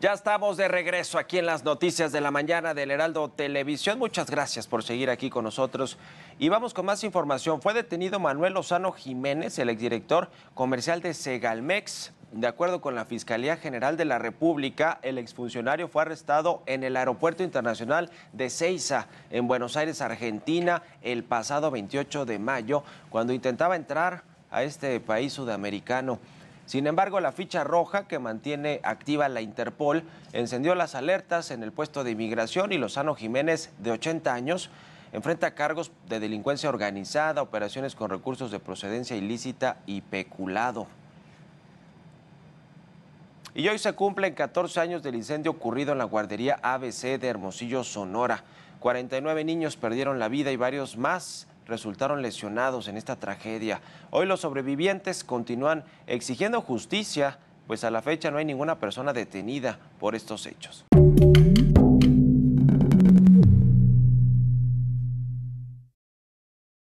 Ya estamos de regreso aquí en las noticias de la mañana del Heraldo Televisión. Muchas gracias por seguir aquí con nosotros. Y vamos con más información. Fue detenido Manuel Lozano Jiménez, el exdirector comercial de Segalmex. De acuerdo con la Fiscalía General de la República, el exfuncionario fue arrestado en el Aeropuerto Internacional de Ceiza, en Buenos Aires, Argentina, el pasado 28 de mayo, cuando intentaba entrar a este país sudamericano. Sin embargo, la ficha roja que mantiene activa la Interpol encendió las alertas en el puesto de inmigración y Lozano Jiménez, de 80 años, enfrenta cargos de delincuencia organizada, operaciones con recursos de procedencia ilícita y peculado. Y hoy se cumplen 14 años del incendio ocurrido en la guardería ABC de Hermosillo, Sonora. 49 niños perdieron la vida y varios más resultaron lesionados en esta tragedia. Hoy los sobrevivientes continúan exigiendo justicia, pues a la fecha no hay ninguna persona detenida por estos hechos.